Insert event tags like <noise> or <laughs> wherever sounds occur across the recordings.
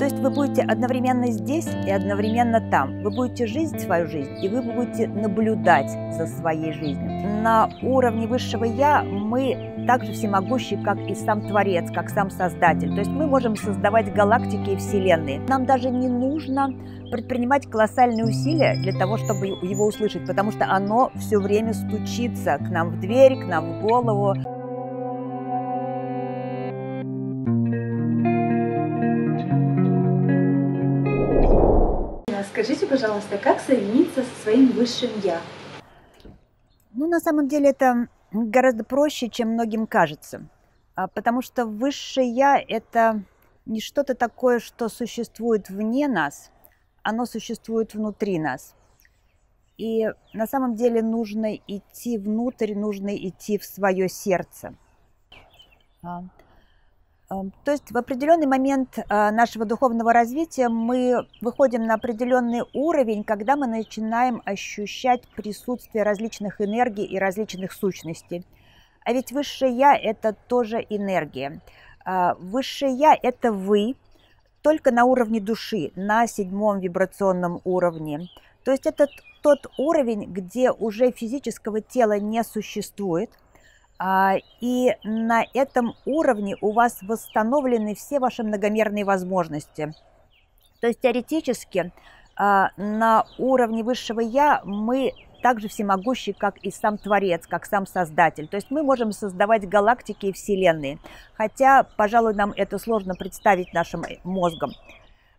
То есть вы будете одновременно здесь и одновременно там. Вы будете жить свою жизнь, и вы будете наблюдать за своей жизнью. На уровне высшего «я» мы также всемогущи, как и сам Творец, как сам Создатель. То есть мы можем создавать галактики и вселенные. Нам даже не нужно предпринимать колоссальные усилия для того, чтобы его услышать, потому что оно все время стучится к нам в дверь, к нам в голову. Скажите, пожалуйста, как соединиться со своим высшим я? Ну, на самом деле это гораздо проще, чем многим кажется. А, потому что высшее я – это не что-то такое, что существует вне нас, оно существует внутри нас. И на самом деле нужно идти внутрь, нужно идти в свое сердце. А, Эм, то есть в определенный момент э, нашего духовного развития мы выходим на определенный уровень, когда мы начинаем ощущать присутствие различных энергий и различных сущностей. А ведь высшее я – это тоже энергия. Э, высшее я – это вы, только на уровне души, на седьмом вибрационном уровне. То есть это тот уровень, где уже физического тела не существует, а, и на этом уровне у вас восстановлены все ваши многомерные возможности. То есть теоретически а, на уровне высшего «я» мы также всемогущий, как и сам Творец, как сам Создатель. То есть мы можем создавать галактики и вселенные. Хотя, пожалуй, нам это сложно представить нашим мозгом.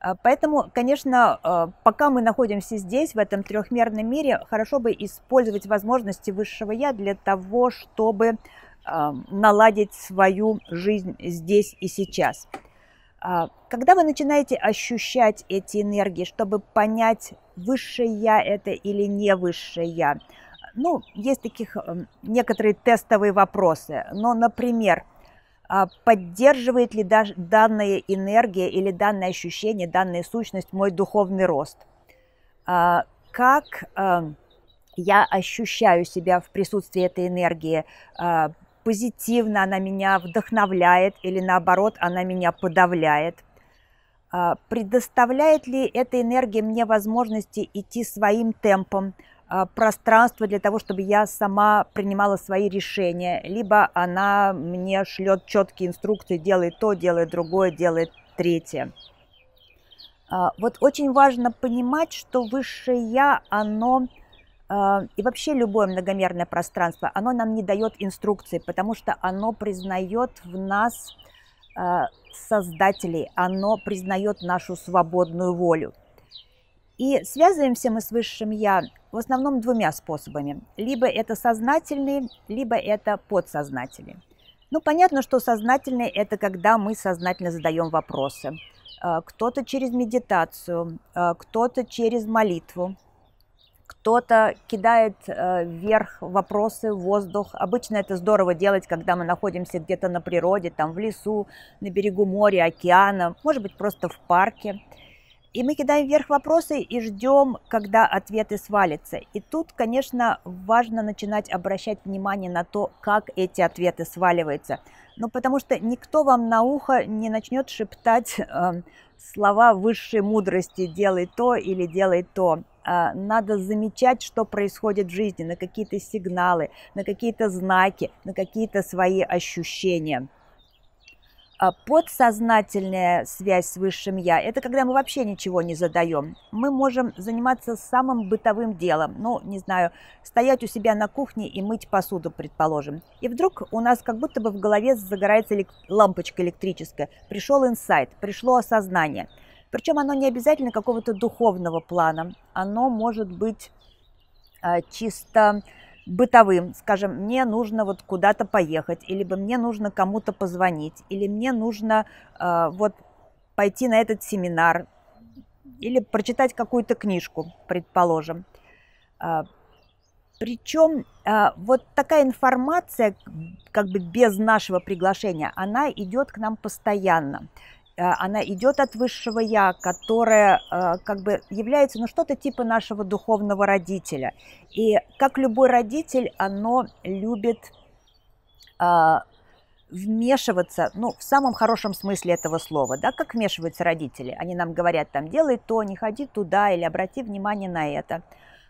А, поэтому, конечно, а, пока мы находимся здесь, в этом трехмерном мире, хорошо бы использовать возможности высшего я для того, чтобы а, наладить свою жизнь здесь и сейчас. Когда вы начинаете ощущать эти энергии, чтобы понять, высшее я это или не высшее я, ну, есть таких некоторые тестовые вопросы. Но, например, а, поддерживает ли данная энергия или данное ощущение, данная сущность мой духовный рост. А, как а, я ощущаю себя в присутствии этой энергии, позитивно она меня вдохновляет или наоборот она меня подавляет, предоставляет ли эта энергия мне возможности идти своим темпом, а, пространство для того, чтобы я сама принимала свои решения, либо она мне шлет четкие инструкции, делай то, делай другое, делай третье. А, вот очень важно понимать, что высшее «я», оно а, и вообще любое многомерное пространство, оно нам не дает инструкции, потому что оно признает в нас создателей, оно признает нашу свободную волю. И связываемся мы с высшим я в основном двумя способами. Либо это сознательные, либо это подсознательные. Ну, понятно, что сознательные – это когда мы сознательно задаем вопросы. Э, кто-то через медитацию, э, кто-то через молитву, кто-то кидает э, вверх вопросы в воздух. Обычно это здорово делать, когда мы находимся где-то на природе, там в лесу, на берегу моря, океана, может быть, просто в парке. И мы кидаем вверх вопросы и ждем, когда ответы свалятся. И тут, конечно, важно начинать обращать внимание на то, как эти ответы сваливаются. Ну, потому что никто вам на ухо не начнет шептать <laughs> э, слова высшей мудрости «делай то» или «делай то». Э, надо замечать, что происходит в жизни, на какие-то сигналы, на какие-то знаки, на какие-то свои ощущения. А, подсознательная связь с высшим я – это когда мы вообще ничего не задаем. Мы можем заниматься самым бытовым делом. Ну, не знаю, стоять у себя на кухне и мыть посуду, предположим. И вдруг у нас как будто бы в голове загорается лампочка электрическая. Пришел инсайт, пришло осознание. Причем оно не обязательно какого-то духовного плана. Оно может быть а, чисто бытовым, скажем, мне нужно вот куда-то поехать, или бы мне нужно кому-то позвонить, или мне нужно э, вот пойти на этот семинар, или прочитать какую-то книжку, предположим. Э, причем э, вот такая информация, как бы без нашего приглашения, она идет к нам постоянно. Э, она идет от высшего я, которое э, как бы является ну, что-то типа нашего духовного родителя. И как любой родитель, оно любит э, вмешиваться, ну, в самом хорошем смысле этого слова, да, как вмешиваются родители. Они нам говорят, там, делай то, не ходи туда, или обрати внимание на это.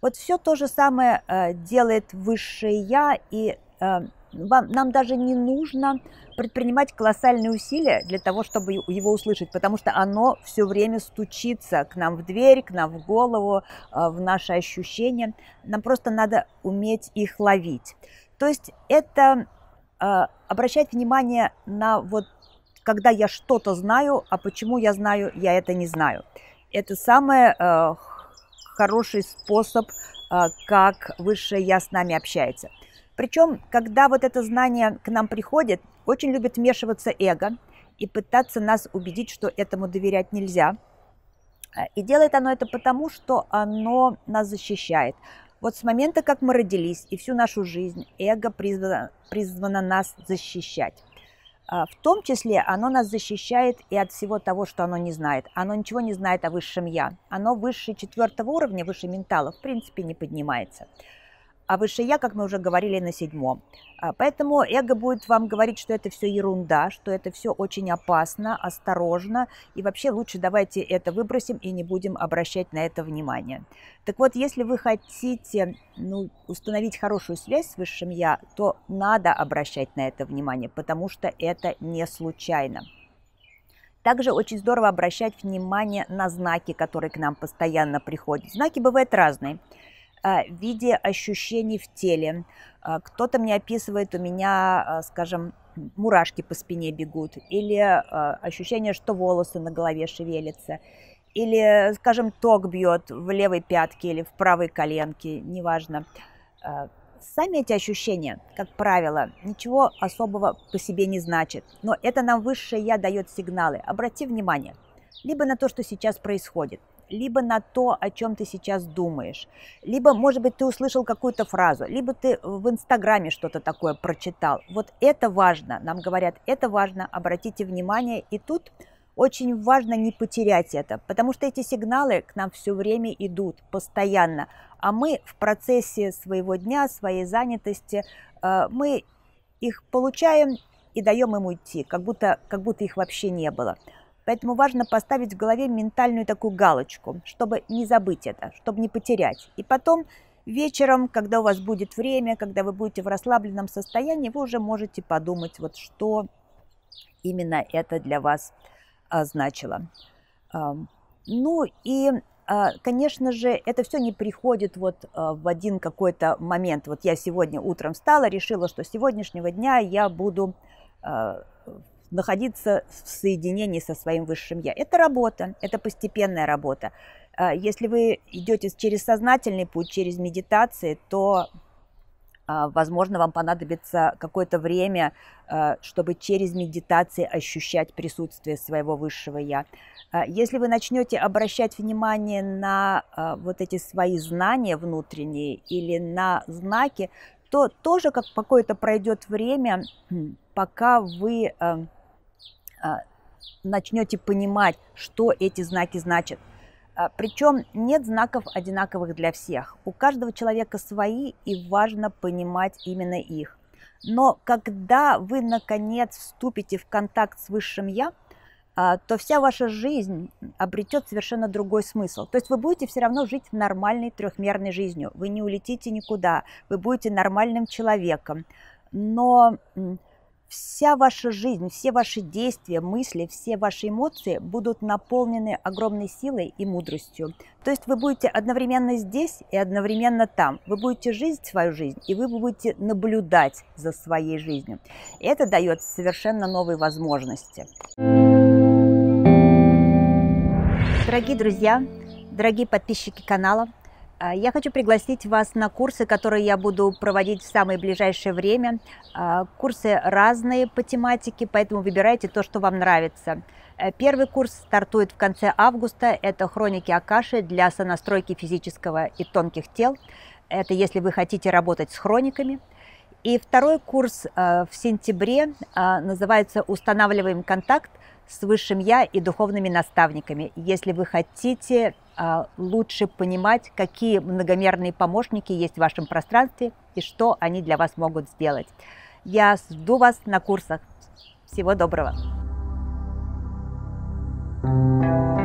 Вот все то же самое делает высшее я, и Эм, вам, нам даже не нужно предпринимать колоссальные усилия для того, чтобы его услышать, потому что оно все время стучится к нам в дверь, к нам в голову, э, в наши ощущения. Нам просто надо уметь их ловить. То есть это э, обращать внимание на вот, когда я что-то знаю, а почему я знаю, я это не знаю. Это самый э, хороший способ, как высшее я с нами общается. Причем, когда вот это знание к нам приходит, очень любит вмешиваться эго и пытаться нас убедить, что этому доверять нельзя. И делает оно это потому, что оно нас защищает. Вот с момента, как мы родились, и всю нашу жизнь эго призвано, призвано нас защищать. А, в том числе оно нас защищает и от всего того, что оно не знает. Оно ничего не знает о высшем «я». Оно выше четвертого уровня, выше ментала, в принципе, не поднимается а высшее я, как мы уже говорили, на седьмом. А, поэтому эго будет вам говорить, что это все ерунда, что это все очень опасно, осторожно, и вообще лучше давайте это выбросим и не будем обращать на это внимание. Так вот, если вы хотите ну, установить хорошую связь с высшим я, то надо обращать на это внимание, потому что это не случайно. Также очень здорово обращать внимание на знаки, которые к нам постоянно приходят. Знаки бывают разные. А, в виде ощущений в теле. А, кто-то мне описывает, у меня, а, скажем, мурашки по спине бегут, или ощущение, что волосы на голове шевелятся, или, скажем, ток бьет в левой пятке или в правой коленке, неважно. Сами эти ощущения, как правило, ничего особого по себе не значат, но это нам высшее я дает сигналы. Обрати внимание, либо на то, что сейчас происходит, либо на то, о чем ты сейчас думаешь, либо, может быть, ты услышал какую-то фразу, либо ты в Инстаграме что-то такое прочитал. Вот это важно, нам говорят, это важно, обратите внимание. И тут очень важно не потерять это, потому что эти сигналы к нам все время идут, постоянно. А мы в процессе своего дня, своей занятости, э, мы их получаем и даем им уйти, как будто, как будто их вообще не было. Поэтому важно поставить в голове ментальную такую галочку, чтобы не забыть это, чтобы не потерять. И потом вечером, когда у вас будет время, когда вы будете в расслабленном состоянии, вы уже можете подумать, вот что именно это для вас а, значило. А, ну и, а, конечно же, это все не приходит вот а, в один какой-то момент. Вот я сегодня утром встала, решила, что с сегодняшнего дня я буду а, находиться в соединении со своим высшим я. Это работа, это постепенная работа. А, если вы идете через сознательный путь, через медитации, то, а, возможно, вам понадобится какое-то время, а, чтобы через медитации ощущать присутствие своего высшего я. Если вы начнете обращать внимание на вот эти свои знания внутренние или на знаки, то тоже как какое-то пройдет время, пока вы а, начнете понимать, что эти знаки значат. А, Причем нет знаков одинаковых для всех. У каждого человека свои, и важно понимать именно их. Но когда вы, наконец, вступите в контакт с Высшим Я, а, то вся ваша жизнь обретет совершенно другой смысл. То есть вы будете все равно жить нормальной трехмерной жизнью. Вы не улетите никуда, вы будете нормальным человеком. Но вся ваша жизнь, все ваши действия, мысли, все ваши эмоции будут наполнены огромной силой и мудростью. То есть вы будете одновременно здесь и одновременно там. Вы будете жить свою жизнь, и вы будете наблюдать за своей жизнью. Это дает совершенно новые возможности. Дорогие друзья, дорогие подписчики канала, а, я хочу пригласить вас на курсы, которые я буду проводить в самое ближайшее время. А, курсы разные по тематике, поэтому выбирайте то, что вам нравится. Э, первый курс стартует в конце августа. Это хроники Акаши для сонастройки физического и тонких тел. Это если вы хотите работать с хрониками. И второй курс э, в сентябре э, называется «Устанавливаем контакт с высшим я и духовными наставниками». Если вы хотите а, лучше понимать, какие многомерные помощники есть в вашем пространстве и что они для вас могут сделать. Я жду вас на курсах. Всего доброго! thank you